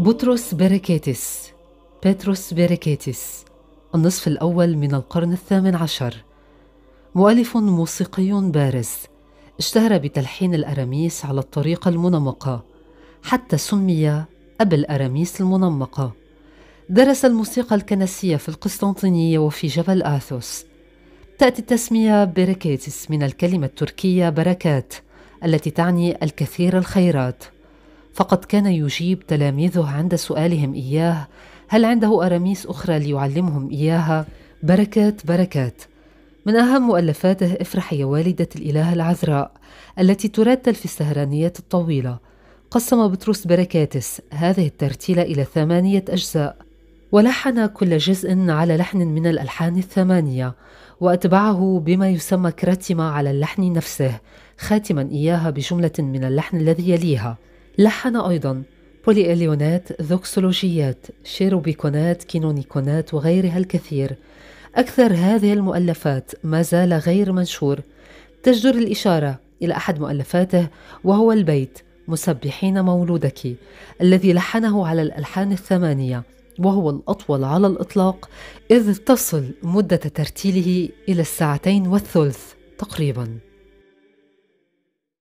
بطرس بيريكيتس بيتروس بيريكيتس النصف الأول من القرن الثامن عشر مؤلف موسيقي بارز اشتهر بتلحين الأراميس على الطريقة المنمقة حتى سمي أب الأراميس المنمقة درس الموسيقى الكنسية في القسطنطينية وفي جبل آثوس تأتي التسمية بيركيتس من الكلمة التركية بركات التي تعني الكثير الخيرات فقد كان يجيب تلاميذه عند سؤالهم اياه هل عنده اراميس اخرى ليعلمهم اياها بركات بركات من اهم مؤلفاته افرح يا والده الاله العذراء التي ترتل في السهرانيات الطويله قسم بطرس بركاتس هذه الترتيله الى ثمانيه اجزاء ولحن كل جزء على لحن من الالحان الثمانيه واتبعه بما يسمى كراتمه على اللحن نفسه خاتما اياها بجمله من اللحن الذي يليها لحن أيضا بولي إليونات ذوكسولوجيات شيروبيكونات كينونيكونات وغيرها الكثير أكثر هذه المؤلفات ما زال غير منشور تجدر الإشارة إلى أحد مؤلفاته وهو البيت مسبحين مولودك الذي لحنه على الألحان الثمانية وهو الأطول على الإطلاق إذ تصل مدة ترتيله إلى الساعتين والثلث تقريباً